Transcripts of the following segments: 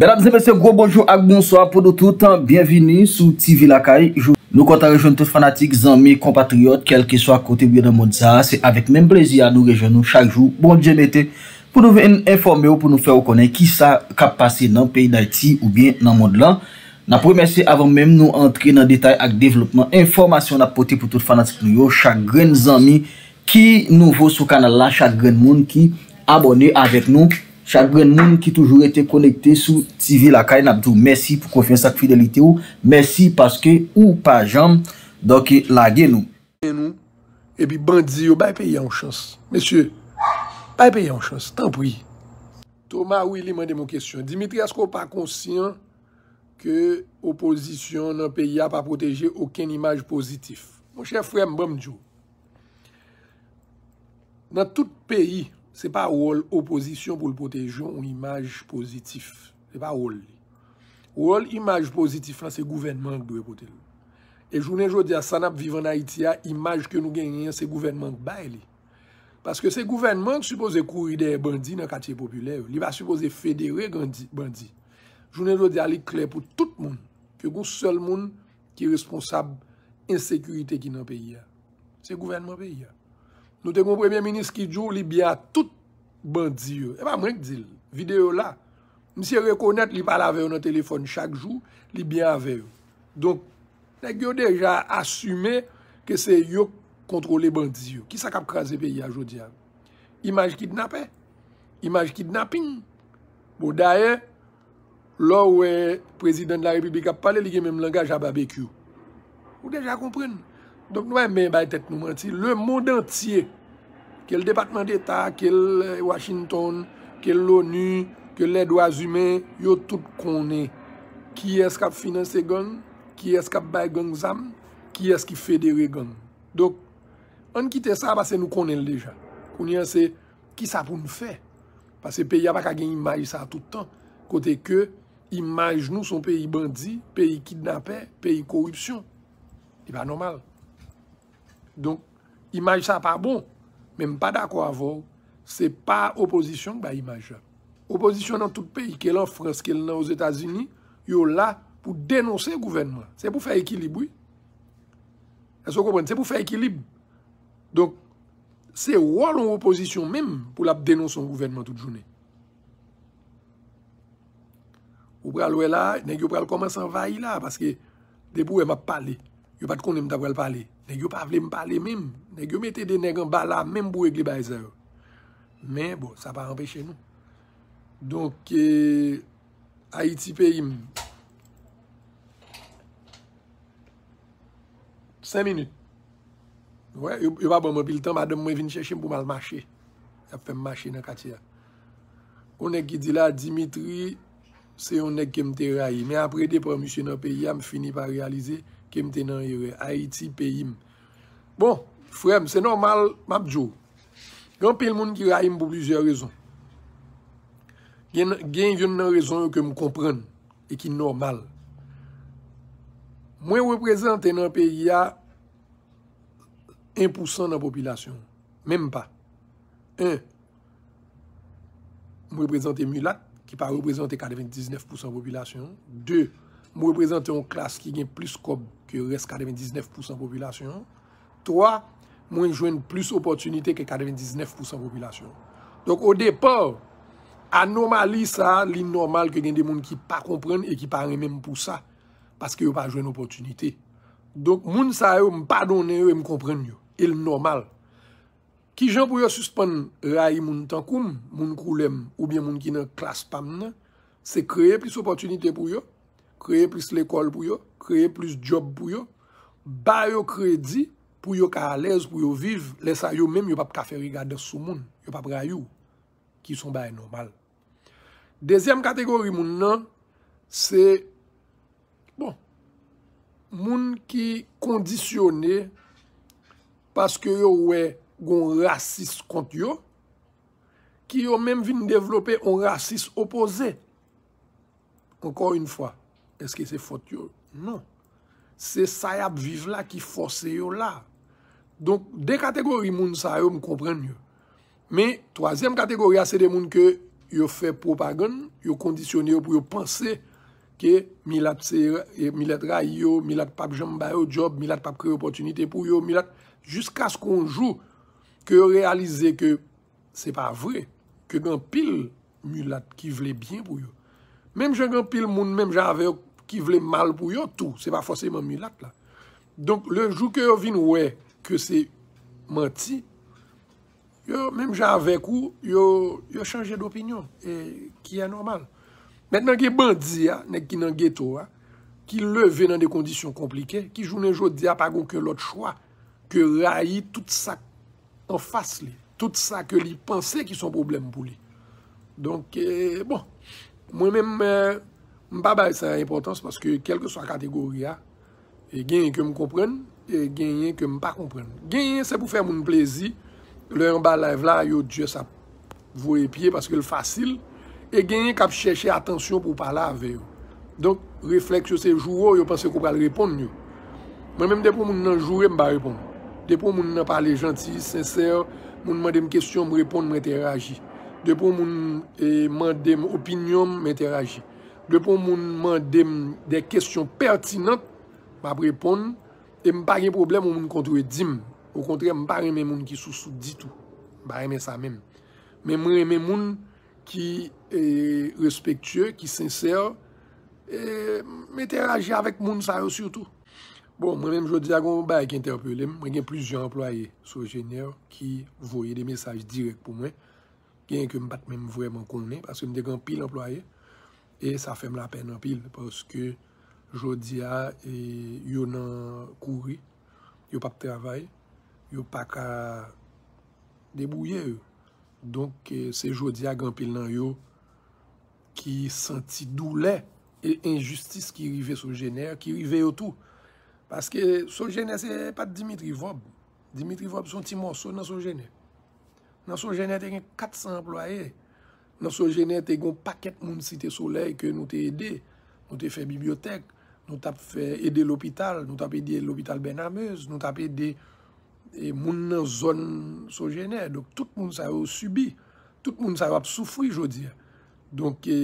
Benam zemese, go bonjou ak bonsoa pou nou toutan, bienveni sou TV lakay. Nou konta rejon tout fanatik, zanmi, kompatriot, kel ki sou ak kote biye nan mod za, se avek menm plezi a nou rejon nou chak jou, bon diye mette pou nou ven informe ou pou nou fè ou konen ki sa kap pase nan peyi d'Aiti ou bien nan mod lan. Na pou remese avon menm nou antre nan detay ak devlopman, informasyon apote pou tout fanatik nou yo, chak gren zanmi ki nouvo sou kanal la, chak gren moun ki abone avek nou. Chagre noum ki toujou ete konekte sou TV La Kaye nabdou. Mersi pou konfinansak fidelite ou. Mersi paske ou pa jam. Dok la genou. Genou e bi bandi ou bay peye an chans. Mesye, bay peye an chans. Tanpou yi. Tou ma ou yi li mande moun kesyon. Dimitri, asko pa konsyen ke oposisyon nan peyi a pa proteje ouken imaj positif. Moun chen fwe mbam djou. Nan tout peyi Se pa ouol oposisyon pou l'potejon ou imaj pozitif. Se pa ouol li. Ouol imaj pozitif lan se gouvenman k dwe pote. E jounen jwou di a sanap vivan Haiti a imaj ke nou genyen se gouvenman k bay li. Paske se gouvenman k suppose kouri de bandi nan katiye populev. Li pa suppose federe bandi. Jounen jwou di a li kler pou tout moun. Ke goun sol moun ki responsab insekurite ki nan peyi ya. Se gouvenman peyi ya. Nou te kon premye minis ki djou libyan tout bandi yo. E pa mwenk dil. Videyo la. Misi rekonet li pal aveyo nan telefon chak jou, libyan aveyo. Donk, nek yo deja asume ke se yo kontrole bandi yo. Ki sa kap krasi peyi a jodi an? Imaj kidnapen. Imaj kidnapping. Bo daye, lo we prezident la republika pale li gen menm langaj a babek yo. Ou deja komprenn. Donk nou mwen men bay tet nou manti, le moun dantye, ke l depatman d'Etat, ke l Washington, ke l ONU, ke l Edouaz humen, yo tout konen, ki es kap finanse gon, ki es kap bay gon zam, ki es ki federe gon. Donk, an kite sa, pase nou konen leja. Konen se, ki sa pou nou fe? Pase peyi apak agen imaj sa toutan, kote ke imaj nou son peyi bandi, peyi kidnapè, peyi korupsyon. Di pa normal. Donc, image ça pas bon. Même pas d'accord avec vous. n'est pas opposition bah image. Opposition dans tout pays, qu'elle en France, qu'elle est aux États-Unis, est là pour dénoncer le gouvernement. C'est pour faire équilibre, Est-ce que vous comprenez? C'est pour faire équilibre. Donc, c'est rôle en opposition même pour la dénoncer le gouvernement toute journée. Ou aller là, vous pouvez commencer à envahir là parce que elle m'a parlé. Yo pat konen mta wèl pale. Nèk yo pa vle m pale mèm. Nèk yo mette denèk an bala mèm bou e glibazer. Mè, bo, sa pa rempeche nou. Donk, e, Haiti pe yim. 5 min. Wè, yo pa bon mèpil tan, madèm mwen vin chèchèm pou mal mache. Yap fèm mache nan kati ya. O nèk ki di la, Dimitri, se yon nèk kem te rayi. Mè apre depo, mwen chè nan pe yam, fini pa realize Kèm tè nan yore Haïti pe yim. Bon, fwèm, sè normal map djou. Gan pè l moun ki raym pou blizè rèzon. Gen yon nan rèzon yo ke mou komprèn e ki normal. Mwen wè prezantè nan pe ya 1% nan popilasyon. Mèm pa. 1. Mwen prezantè mou lak ki pa prezantè 99% popilasyon. 2. mwen reprezentè yon klas ki gen plus kob ki res kadeven 19% popilasyon, 3, mwen jwen plus opotunite ke kadeven 19% popilasyon. Donk o depor, anomali sa, li normal ke gen de moun ki pa komprenne e ki paremèm pou sa, paske yo pa jwen opotunite. Donk moun sa yo mpa donè yo e m komprenne yo, el normal. Ki jan pou yo suspèn rayi moun tankoum, moun koulèm ou bien moun ki nan klas pamnen, se kreye plus opotunite pou yo, kreye plis l'ekol pou yo, kreye plis job pou yo, ba yo kredi pou yo ka alez, pou yo viv, lesa yo mèm yo pa pou kafe rigade sou moun, yo pa pou rayou, ki son ba enormal. Dezyem kategori moun nan, se, bon, moun ki kondisyone, paske yo wè goun rasis kont yo, ki yo mèm vin devlope yon rasis opoze, ankon yon fwa, Eske se fote yo? Non. Se sa yap vive la ki fose yo la. Donk, de kategori moun sa yo m komprende yo. Me, toazem kategori a se de moun ke yo fè propagand, yo kondisyon yo pou yo panse ke milat se, e, milat ray yo, milat pap jambay yo job, milat pap kre opotunite pou yo, milat, jiska skonjou, ke yo realize ke se pa vre, ke gen pil milat ki vle bien pou yo. Mem jen gen pil moun, mem jen ave yo, ki vle mal pou yo tou. Se pa foseyman mi lat la. Donk, le jou ke yo vin we, ke se manti, yo, menm jan avek ou, yo, yo chanje d'opinyon, ki an normal. Menm nan ki bandi, nek ki nan ghetto, ki leve nan de kondisyon komplike, ki jounen jou di apagon ke lot chwa, ke rayi tout sa an fase li, tout sa ke li panse ki son problem pou li. Donk, eh, bon, mwen menm, Mpa bay sa impotans paske kelke sa kategori ya E genyen kem kompren E genyen kem pa kompren Genyen se pou fè moun plezi Le yon balay vla yo dje sa Vou e pye paske l fasil E genyen kap chèche atensyon pou pala ave yo Donk refleksyon se jou Yo panse kou pal repond yo Mwen mèm depo moun nan jure mba repond Depo moun nan pale janti, sensèr Moun mandem kèstyon moun repond mwen interajy Depo moun Mandem opinyon mwen interajy Depon moun mande de kestyon pertinant, ba prepon, e m pa gen problem ou m kontre dim. Ou kontre, m pa reme moun ki sou sou ditou. Ba reme sa men. Me m reme moun ki e, respektye, ki senser, e m interaje avèk moun sa yo sur tou. Bon, m reme m jodi agon, ba e gen terpelem. Mwen gen plizion employe sou jener ki voye de mesaj direk pou mwen. Gen ke m pat mèm vwèman konnen, paske m dekampil employe. E sa fèm la pen nan pil, poske Jodia e, yo nan kouri, yo pak travay, yo pak a debouye yo. Donk e, se Jodia gan pil nan yo, ki senti doule, e injustis ki rive sou jener, ki rive yo tou. Paske sou jener se pa Dimitri Vob, Dimitri Vob son ti monsou nan sou jener. Nan sou jener te gen 400 employe, nan sojene te goun paket moun site solei ke nou te ede, nou te fe bibliotek, nou te ap fe ede l'opital, nou te ap ede l'opital ben ameus, nou te ap ede e, moun nan zon sojene, dok tout moun sa ou subi, tout moun sa ou ap soufri jodi. Donk e,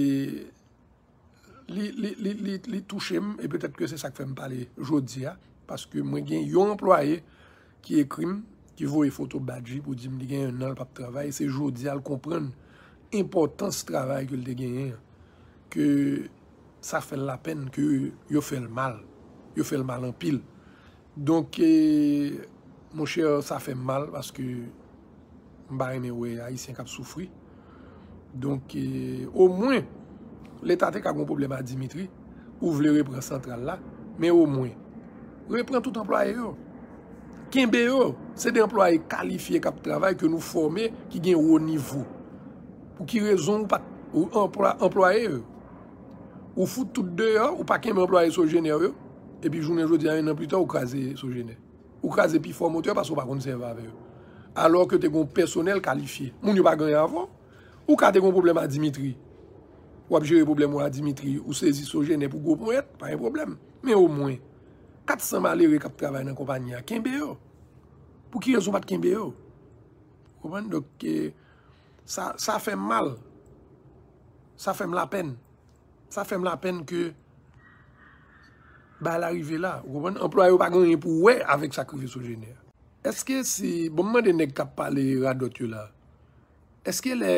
li touche m, e petet ke se sak fe m pale jodi, paske mwen gen yon employe ki ekrim, ki vou e foto badji, pou di m di gen yon nan pape travay, se jodi al kompranm, impotant se travay ke l de genyen ke sa fèl la pen ke yo fèl mal yo fèl mal an pil donk eh, mou chèr sa fèl mal baske mbari mè wè a isen kap soufri donk o eh, mwen l etate kakon poublem a Dimitri ou vle repren sentral la men o mwen repren tout employe yo ken be yo se de employe kalifiye kap travay ke nou formè ki gen yo nivou pou ki rezon ou pa employe yo. Ou foute tout de yo, ou pa kem employe sou jene yo, epi jounen jodi an, nan pli to, ou kaze sou jene. Ou kaze pi formote yo, pasou pa kon se va ve yo. Alors ke te kon personel kalifiye. Moun yo pa ganye avon, ou ka te kon probleme a Dimitri. Ou ap jere probleme ou a Dimitri, ou sezi sou jene pou goup mwen, pa yon probleme. Men ou mwen, 400 malere kap travay nan kompanyan, kem be yo? Pou ki rezon pat kem be yo? Kompan doke... Sa fèm mal, sa fèm la pen, sa fèm la pen ke ba l'arive la. Wou bon, emplwa yo pa gwenye pou wè avèk sa krivi sou jenè. Eske si, bonman dene kap pale radote yo la, eske le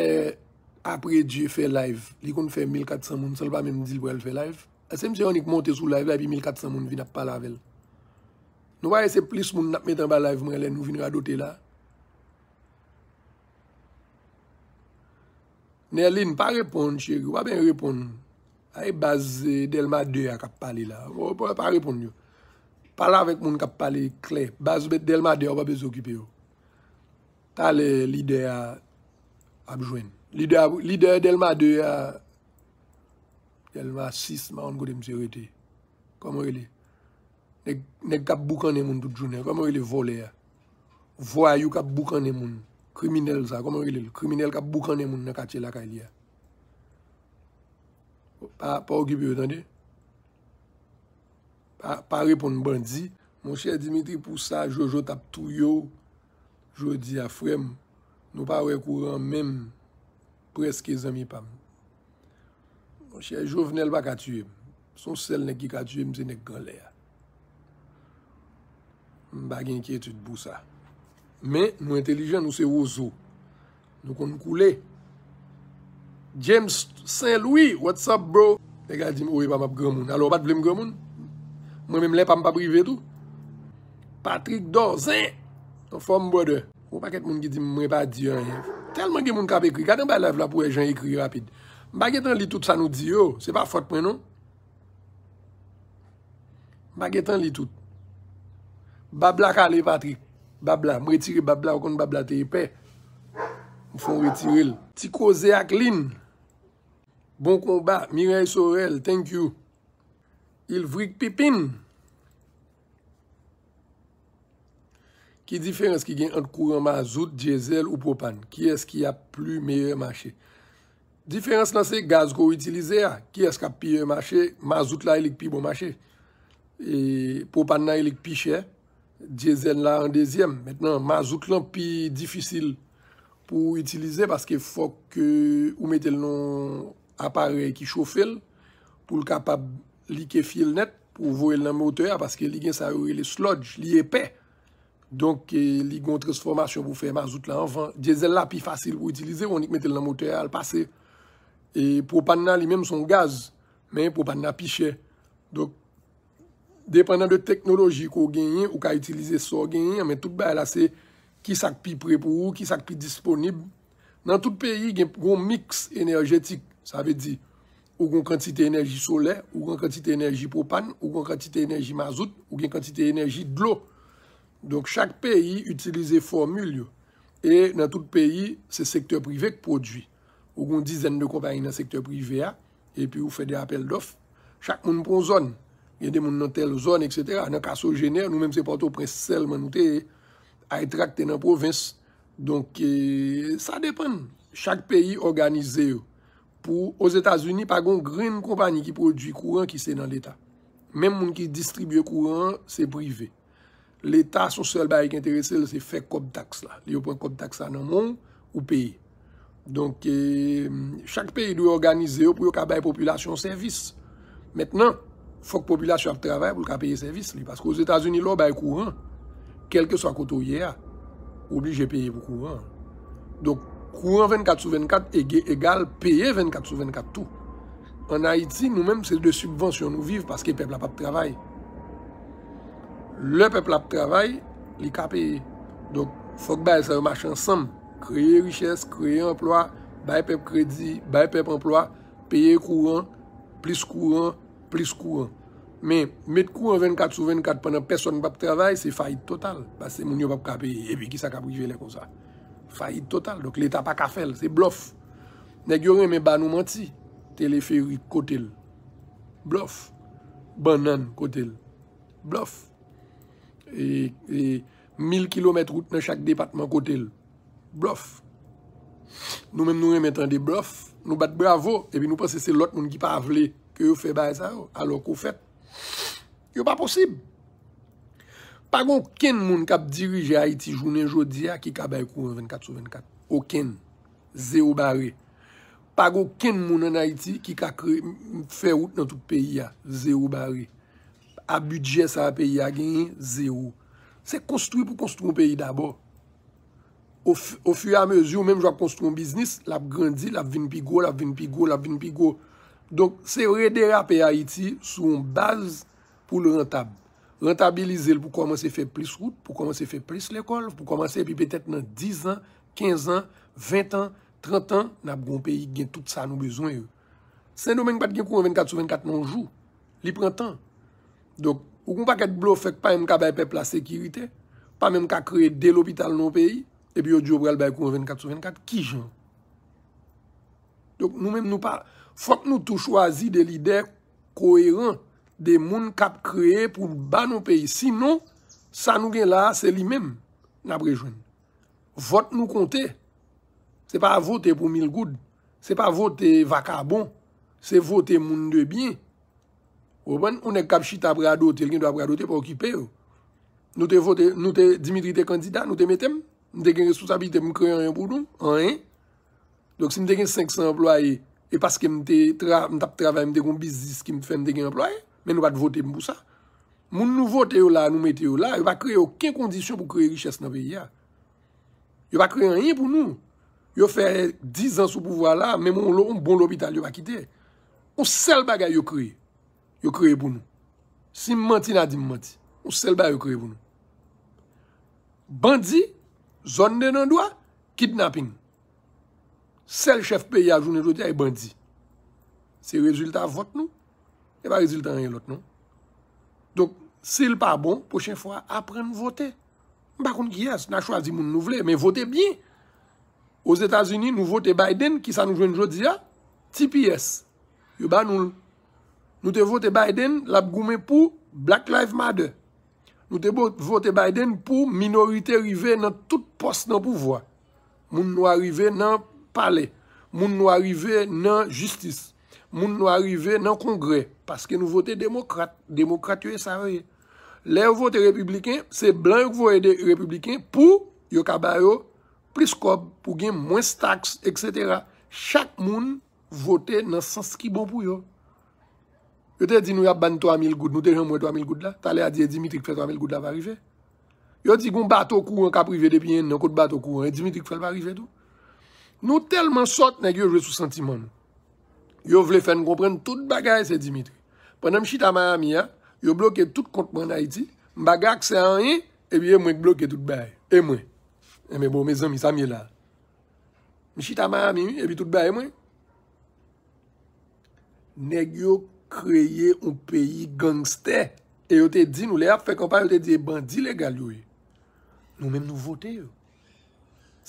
apre di fè live, li kon fèm 1400 moun, sol pa men di l pou el fè live, esè mse yonik monte sou live la, pi 1400 moun vin ap pale avèl. Nou ba ese plis moun nap metan ba live mwen lè nou vin radote la. Nè lin pa repon, chèk, wapen repon, ay baz euh, delma 2 a kap pale la. Wapen pa repon yo. Pala avèk moun kap pale kle, baz bet delma 2 a wapen zokipe yo. Tale lider a abjwen. Lider delma 2 a, delma 6, moun gote mse rete. Komo rele? Nèk kap bukane moun tout jounen, komo rele vole ya. Voya yo kap bukane moun. Kriminel sa, koman wile lè, kriminel ka boukande moun nan kache lakay li ya. Pa, pa ou gipi wè, tande? Pa, pa repon bandi. Mon chè Dimitri, pou sa, jojo tap tou yo, jo di afrem, nou pa wè kouran, mem, preske zami pam. Mon chè, jovnel baka tue, son sel nek ki ka tue mse nek gan le ya. M bagen ki etude bou sa. Men, nou entelijen, nou se ouzo. Nou kon koule. James Saint-Louis, what's up bro? Ega, di m wè pa m ap gremoun. Alo, wè pa dvlem gremoun? Mwen mè m lè pa m pa prive tou? Patrick Dorzè! Fò m bwode. Ou pa ket moun ki di m mwen pa di anyev. Telman gen moun kap ekri. Katen m pa lev la pou e jan ekri rapid. M bagetan li tout sa nou di yo. Oh, se pa fote mwen nou? Bagetan li tout. Ba blaka le Patrick. Babla. Mw retire babla wakon babla te yipe. Mw fon retire l. Ti koze ak lin. Bon konba. Mireille Sorel. Thank you. Ilvrik Pipin. Ki diferens ki gen ant kouren mazout, jezel ou propan? Ki es ki ap plu meyre mache? Diferens nan se gaz kou itilize a. Ki es ka piye mache? Mazout la elik pi bo mache. E propan la elik pi chè. Jezen la an dezyem. Met nan, mazout lan pi difisil pou itilize paske fok ou metel nan apare ki chofil pou l kapab li kefil net pou vore nan moteya paske li gen sa ou li slodj, li epè. Donk eh, li gon transformasyon pou fe mazout lan anvan. Jezen la pi fasil pou itilize, ou ni k metel nan moteya al pase. E pou pan nan li menm son gaz, men pou pan nan apiche. Donk. Dependant de teknoloji ko gen yon, ou ka itilize so gen yon, amè tout bè la se ki sak pi pre pou ou, ki sak pi disponib. Nan tout peyi gen goun miks enerjetik. Sa ve di, ou goun kantite enerji sole, ou goun kantite enerji propan, ou goun kantite enerji mazout, ou gen kantite enerji dlo. Donk chak peyi itilize formulyo. E nan tout peyi, se sektèr privek prodvi. Ou goun dizen de kompany nan sektèr prive a, epi ou fè de apel dof, chak moun pon zon nan. Yen de moun nan tel zon, etc. Nan kaso jener, nou menm se porto prens sel, man nou te a etrakte nan provins. Donk, e, sa depen. Chak peyi organize yo. Po, os Etats-Unis, pa gon gren kompani ki produy kouran ki se nan l'Etat. Menm moun ki distribye kouran, se prive. L'Etat, son sel bayi ki enterese, se fe kop taks la. Li yo pen kop taks anan moun, ou peyi. Donk, e, chak peyi do yo organize yo pou yo ka bayi populasyon servis. Mètnen, Fok populasyon ap travay pou l ka peye servis li. Paske ouz Etasuni lò, bay kouan, kelke sa koto ye a, ou li jè peye pou kouan. Donk, kouan 24 sous 24 ege egal peye 24 sous 24 tout. An Haiti, nou men, se de subvensyon nou viv, paske pepe la pape travay. Le pepe la pape travay, li ka peye. Donk, fok bay se remache ansam. Kreye riches, kreye emplwa, bay pepe kredi, bay pepe emplwa, peye kouan, plis kouan, Plis kouan. Men, met kouan 24 sou 24 pwennan peson wap travay, se fayit total. Bas se moun yo wap kape, ebi ki sa kape jivele kon sa. Fayit total. Dok l'eta pa ka fel, se blof. Nè gyoren men ba nou manti. Teleferik kotel. Blof. Banan kotel. Blof. E mil kilometre wout nan chak departman kotel. Blof. Nou men nou remetran de blof. Nou bat bravo, ebi nou pasese lot moun ki pa avleye yo fe bay sa yo, alo ko fet, yo pa posib. Pago ken moun kap dirije Haiti jounen jodi a, ki ka bay kou 24-24. Oken. Ze ou bare. Pago ken moun an Haiti, ki ka fe out nan tout peyi a. Ze ou bare. A budget sa peyi a gen, ze ou. Se konstruy pou konstruy peyi d'abo. O fuy a mezi ou mèm jwa konstruy moun biznis, la p'grandi, la vini pi go, la vini pi go, la vini pi go. Donk, se re derape a iti sou an baz pou l rentab. Rentabilize l pou komanse fe plis route, pou komanse fe plis l ekol, pou komanse epi petet nan 10 an, 15 an, 20 an, 30 an, nan ap goun peyi gen tout sa nou bezwen yo. Sen nou men pat gen koun 24-24 nan jou. Li prantan. Donk, ou kon pa ket blou fek pa em ka bay pepl la sekirite, pa men ka kreye de l opital nan peyi, epi yo di obrel bay koun 24-24, ki jan? Donk, nou men nou pa... Fote nou tou chwazi de lider koheran, de moun kap kreye pou ba nou peyi. Sinon, sa nou gen la, se li men nabrejwen. Vote nou konte. Se pa vote pou mil goud. Se pa vote vaka bon. Se vote moun de bin. Ou ben, ou ne kap chita prado, te rin do prado, te prokipe yo. Nou te vote, nou te dimitri te kandida, nou te metem. Nou te gen resusabite moun kreye an yon pou nou. An yon. Dok si nou te gen 500 employe, E paske mte trabe, mte kon bizis ki mte fe mte gen employe, men nou bat vote mpou sa. Moun nou vote yo la, nou mete yo la, yo va kreye okin kondisyon pou kreye riches nan beya. Yo va kreye an yin pou nou. Yo fe 10 ans sou pouvoa la, men moun bon lopital yo va kite. Ou sel bagay yo kreye. Yo kreye pou nou. Si mmenti nan di mmenti, ou sel bagay yo kreye pou nou. Bandi, zon de nan doa, kidnapping. Sel chef paye a jounen jodia e bandi. Se rezultat vote nou, e ba rezultat enye lot nou. Donk, se il pa bon, pochen fwa, apren nou vote. Mba kon ki yes, nan chwazi moun nou vle, men vote bien. Ose Etasini nou vote Biden, ki sa nou jounen jodia, tipi yes. Yo ba nou te vote Biden, lab goumen pou Black Lives Matter. Nou te vote Biden pou minorite pou minorite rive nan tout post nan pouvoi. Moun nou rive nan pouvoi. pale, moun nou arrive nan justice, moun nou arrive nan kongre, paske nou vote demokrate, demokrate yo e sarye le vote republiken, se blan yo kvo ede republiken pou yo ka bayo, plis kob pou gen mwen staks, etc chak moun vote nan sanski bon pou yo yo te di nou ya ban 3000 goud, nou te jen mwen 3000 goud la, ta le a diye dimitrik fè 3000 goud la va rive, yo di goun bato kou an ka prive depi en, nan kout bato kou an e dimitrik fè lva rive tou Nou telman sot nèk yo jwè sou sentiman. Yo vle fèn kompren tout bagay se Dimitri. Pwè nan mchita Miami ya, yo bloke tout kontman da iti. Mbagak se an yi, epi yo mwen k e bloke tout bagay. E mwen. E mwen bo me zanmi sa e e mwen la. Mchita Miami yu, epi tout bagay mwen. Nèk yo kreye ou peyi gangste. E yo te di nou le ap, fek opa yo te di bandi legal yu. Nou men nou vote yo.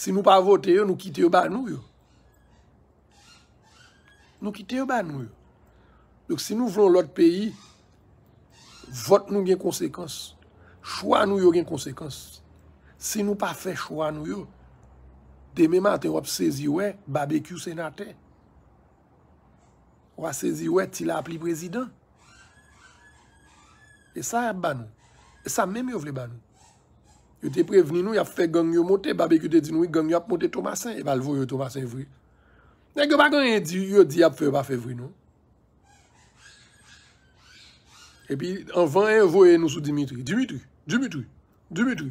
Si nou pa vote yo, nou kite yo ban nou yo. Nou kite yo ban nou yo. Donc si nou vlon l'ot peyi, vote nou gen konsekans. Chou an nou yo gen konsekans. Si nou pa fe chou an nou yo, de mè mè an te wap sezi wè, babè kyou senate. Wap sezi wè, ti la ap li prezident. E sa ap ban nou. E sa mè mè yo vle ban nou. Yo te preveni nou, ya fe gong yo mote, babek yo te di nou, yo gong yo ap mote Thomasin, e ba lvo yo Thomasin vwi. Ne ge bagan yon di, yo di ap fe, ba fe vwi nou. E pi, an van yon vwo e nou sou Dimitri. Dimitri! Dimitri! Dimitri!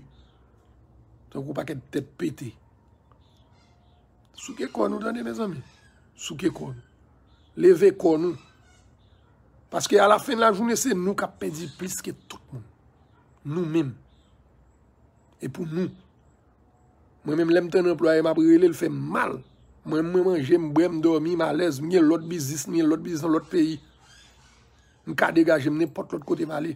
Tan kou pa ket tet pete. Sou ke kon nou dan de me zan mi? Sou ke kon nou. Leve kon nou. Paske a la fin la jouni, se nou ka pedi plis ke tout moun. Nou mèm. E pou moun. Mwen mè m lèm ten employe, m apre lè l fè mal. Mwen m mwen jè m brem dormi, m alèz, m yè l lòt bizis, m yè l lòt bizis an l lòt peyi. M kade gaje m nè pot lòt kote vale.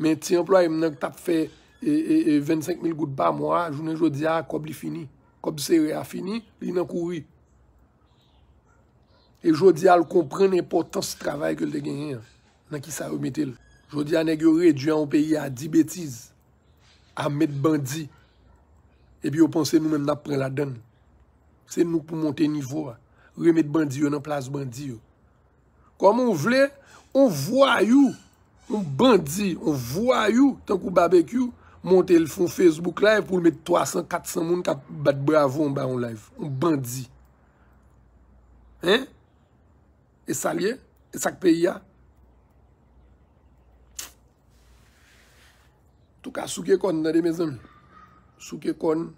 Mè ti employe m nan k tap fè e 25.000 gout ba mwa, jounen jodi a, kob li fini. Kob seri a fini, li nan kouri. E jodi a l kompre nè potans travay ke l de genyen nan ki sa oumite l. Jodi a negyo re djouan ou peyi a di betiz. A met bandi. E pi yo pense nou men ap pren la den. Se nou pou monte nivou a. Remet bandi yo nan plas bandi yo. Komon vle, on vwa yu. On bandi, on vwa yu. Tan kou babek yu, monte l fon Facebook live pou l met 300-400 moun kat bat bravo an ba yon live. On bandi. Hein? E salye? E sakpe yi ya? Tou ka sou ke kon nan de mezan, sou ke kon,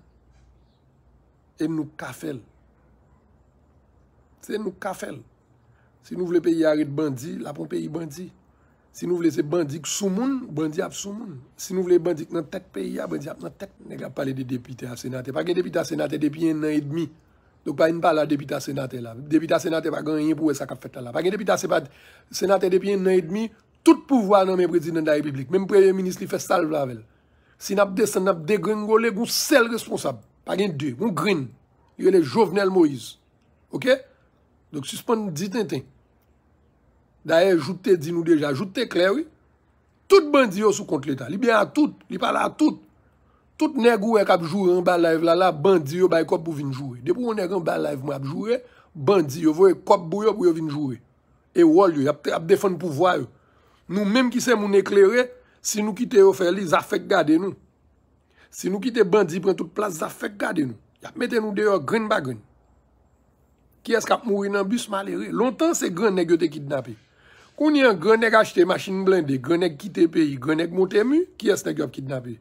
e mnou kafel. Se mnou kafel. Si nou vle peyi arit bandi, la pou peyi bandi. Si nou vle se bandi k sou moun, bandi ap sou moun. Si nou vle bandi k nan tek peyi ap, bandi ap nan tek. Nèk ap pale de depite a senate. Pa gen depite a senate depi en nan et demi. Dok pa en bala depite a senate la. Depite a senate pa gen yen pou e sa kap fet ala. Pa gen depite a senate depi en nan et demi. Tout pouvoi nan men prezident da republik. Menm preye minist li fe sal vlavel. Si nap de san, nap de gringole, goun sel responsab. Par gen de de. Goun grin. Yon le jovenel Moïse. Ok? Donk suspon di ten ten. Da e joute di nou deja. Joute te klerwi. Tout bandi yo sou kont l'Etat. Li be a tout. Li pala a tout. Tout neg ou e kapjouren balay vlala, bandi yo bay kop pou vinjouwe. Depou ou neg ou balay vlala, bandi yo vwe kop bou yo pou vinjouwe. E wol yo. Apte ap defon pouvoi yo. Nou menm ki se moun eklere, si nou kite ofer li, zafek gade nou. Si nou kite bandi, pren tout plas, zafek gade nou. Yap mette nou deyo gren bagren. Ki es kap mouri nan bus, malere. Lontan se gren neg yo te kidnapi. Koni an gren neg achete, machine blinde, gren neg kite peyi, gren neg monte mu, ki es neg yo te kidnapi.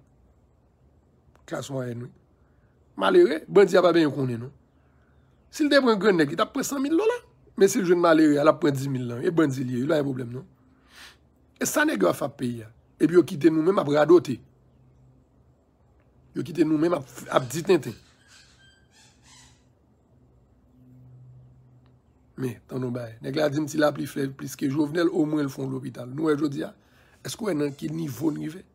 Kaswa e nou. Malere, bandi ap apen yon koni nou. Sil dey pren gren neg, it ap pren 100.000 lola. Men si joun malere, al ap pren 10.000 lola. E bandi liye, yon la yon problem nou. E sa ne gwa fap pe ya. E pi yo kite nou men ap radote. Yo kite nou men ap ditente. Me, tan nou baye. Nek la di mti la plifle, pliske jo vene l omwen l fon l opital. Nou e jodi ya, eskou e nan ki nivon nivè?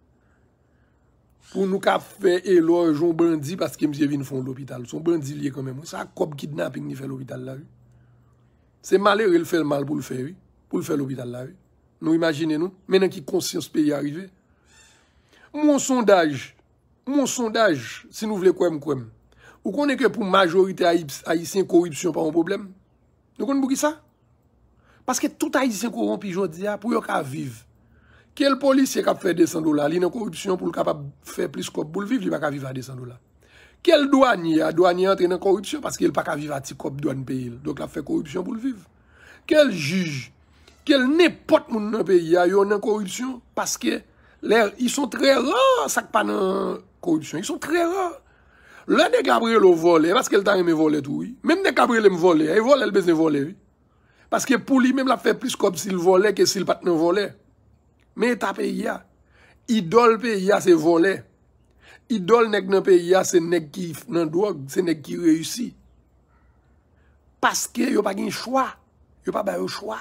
Pou nou ka fè e lor, joun bandi paske msi evin fon l opital. Son bandi liye komem. Sa kop kidnaping nifè l opital la wè. Se malè re l fè mal pou l fè wè. Wi. Pou l fè l opital la wè. Wi. Nou imagine nou, menen ki konsyans pe y a rive. Moun sondaj, moun sondaj, si nou vle kouem kouem, ou konen ke pou majorite a y sin korupsyon pa moun problem? Nou konen pou ki sa? Paske tout a y sin korupsyon pi jodi a, pou yo ka vive. Kel polisye kap fe desan do la, li nan korupsyon pou l ka pa fe plis kop pou l vive, li pa ka vive a desan do la. Kel doanye, a doanye entre nan korupsyon, paske li pa ka vive a ti kop doan pe il, doan fe korupsyon pou l vive. Kel jige, el ne pot moun nan peyi ya yon nan korupsyon paske lè, yon son tre rò sak pa nan korupsyon yon son tre rò lè de Gabriel ou vole, paske lè tan yon me vole tou mèm de Gabriel m vole, e vole lè bezè vole paske pou li mèm la fè plus kop si l'vole ke si l'pat nan vole mè ta peyi ya idol peyi ya se vole idol nek nan peyi ya se nek ki nando, se nek ki reyusi paske yon pa gen chwa yon pa ba yo chwa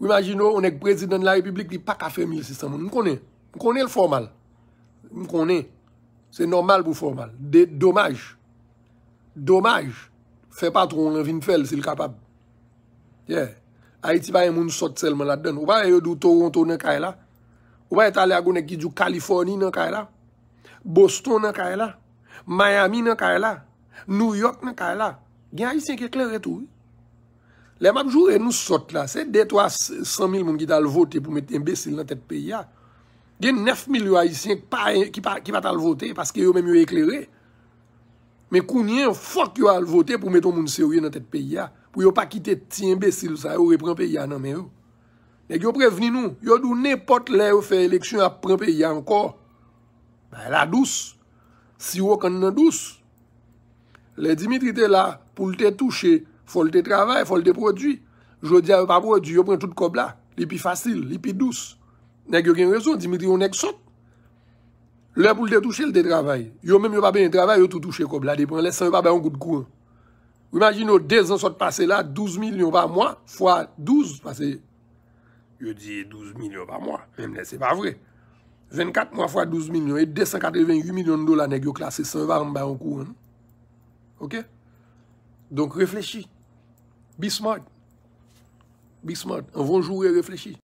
Ou imagino, ou nek prezident la republik li pa ka fe miye sistemoun. Mkone, mkone l formal. Mkone, se normal pou formal. Domaj. Domaj. Fe patron la vin fel, se l kapab. Ye. Haiti ba yon moun sot selman la den. Ou ba yon dou Toronto nan kay la. Ou ba yon tali agone ki djou Kaliforni nan kay la. Boston nan kay la. Miami nan kay la. New York nan kay la. Gen a yon sen kekler etou. Ou. Le mapjou re nou sot la. Se detwa 100.000 moun ki tal vote pou mette imbesil nan tet peya. Gen 9.000 yo ayisyen ki patal vote. Paske yo menm yo eklere. Men kounyen fok yo al vote pou mette moun serye nan tet peya. Pou yo pa kite ti imbesil sa yo repren peya nan men yo. Nek yo preveni nou. Yo dou nepot le yo fe eleksyon apren peya anko. La douz. Si yo kan nan douz. Le Dimitri te la pou lte touche. Fol te travay, fol te prodwi. Jodi a yo pa prodwi, yo pren tout kob la. Li pi fasil, li pi dous. Nèk yo gen rezon, dimitri yo nek son. Lè pou te touche l te travay. Yo mèm yo pa ben yon travay, yo tout touche kob la. Depèn, lè sè yon pa ben yon gout kouan. Imagin yo, dez an sot pase la, douz milyon pa mwa, fwa douz. Pase, yo di douz milyon pa mwa. Mèm lè, sè pa vre. Vèn kat mwa fwa douz milyon. Yon yon yon yon yon yon yon yon yon yon yon yon yon yon yon yon yon yon yon y Be smart. Be smart. Un bon jouer et réfléchir.